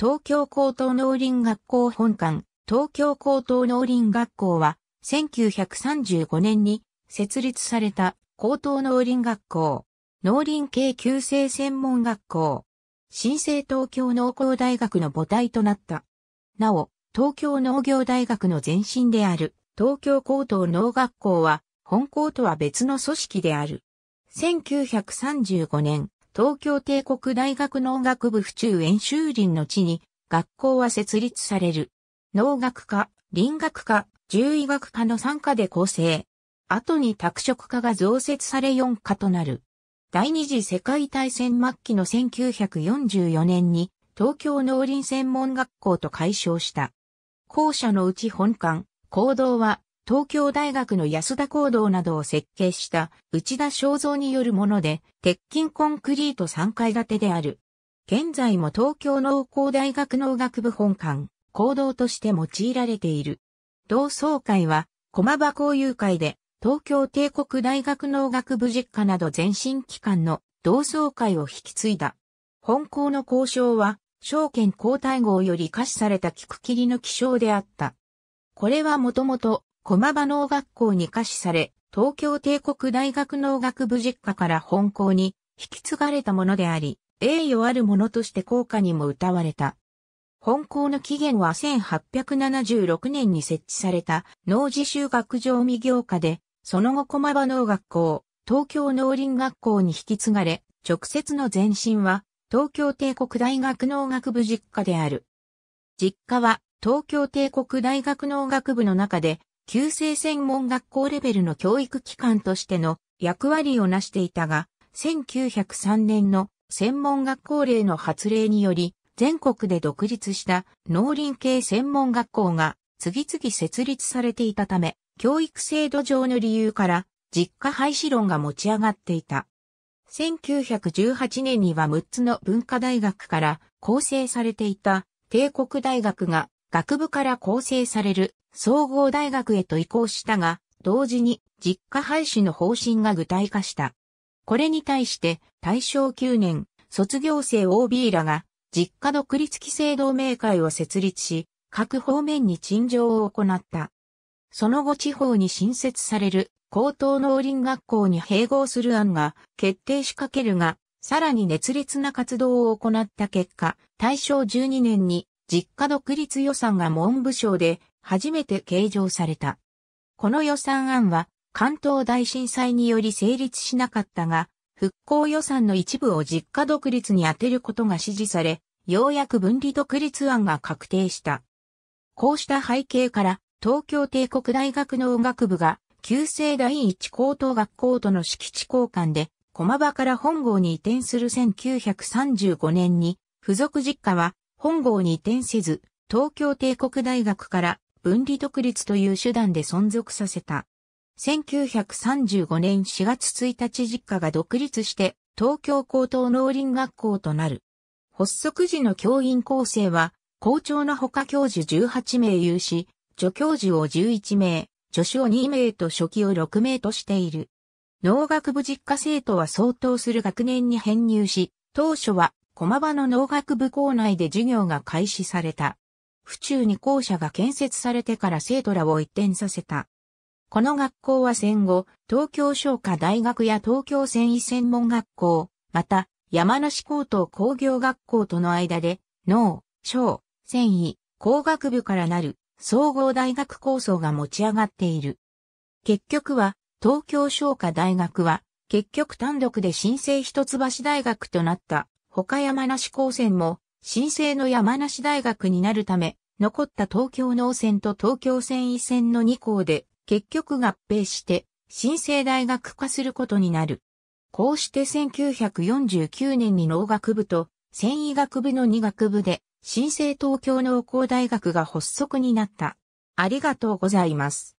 東京高等農林学校本館、東京高等農林学校は、1935年に設立された高等農林学校、農林系救世専門学校、新生東京農工大学の母体となった。なお、東京農業大学の前身である東京高等農学校は、本校とは別の組織である。1935年、東京帝国大学農学部府中演習林の地に、学校は設立される。農学科、林学科、獣医学科の3科で構成。後に拓殖科が増設され4科となる。第二次世界大戦末期の1944年に東京農林専門学校と解消した。校舎のうち本館、行動は東京大学の安田講堂などを設計した内田正造によるもので、鉄筋コンクリート3階建てである。現在も東京農工大学農学部本館、講堂として用いられている。同窓会は、駒場交友会で、東京帝国大学農学部実家など前身機関の同窓会を引き継いだ。本校の交渉は、証券交代号より可視された菊切りの気象であった。これはもともと駒場農学校に可視され、東京帝国大学農学部実家から本校に引き継がれたものであり、栄誉あるものとして効果にも歌われた。本校の起源は1876年に設置された農事修学場未業科で、その後駒場農学校、東京農林学校に引き継がれ、直接の前身は東京帝国大学農学部実家である。実家は東京帝国大学農学部の中で旧制専門学校レベルの教育機関としての役割を成していたが、1903年の専門学校令の発令により、全国で独立した農林系専門学校が次々設立されていたため、教育制度上の理由から実家廃止論が持ち上がっていた。1918年には6つの文化大学から構成されていた帝国大学が学部から構成される総合大学へと移行したが、同時に実家廃止の方針が具体化した。これに対して大正9年、卒業生 OB らが実家独立規制同盟会を設立し、各方面に陳情を行った。その後地方に新設される高等農林学校に併合する案が決定しかけるが、さらに熱烈な活動を行った結果、大正12年に実家独立予算が文部省で初めて計上された。この予算案は関東大震災により成立しなかったが、復興予算の一部を実家独立に充てることが指示され、ようやく分離独立案が確定した。こうした背景から、東京帝国大学の音楽部が、旧制第一高等学校との敷地交換で、駒場から本郷に移転する1935年に、付属実家は本郷に移転せず、東京帝国大学から分離独立という手段で存続させた。1935年4月1日実家が独立して東京高等農林学校となる。発足時の教員構成は校長の他教授18名有し、助教授を11名、助手を2名と初期を6名としている。農学部実家生徒は相当する学年に編入し、当初は駒場の農学部校内で授業が開始された。府中に校舎が建設されてから生徒らを移転させた。この学校は戦後、東京商科大学や東京繊維専門学校、また、山梨高等工業学校との間で、農、商、繊維、工学部からなる総合大学構想が持ち上がっている。結局は、東京商科大学は、結局単独で新生一橋大学となった、他山梨高専も、新生の山梨大学になるため、残った東京農船と東京繊維線の2校で、結局合併して、新生大学化することになる。こうして1949年に農学部と繊維学部の2学部で、新生東京農工大学が発足になった。ありがとうございます。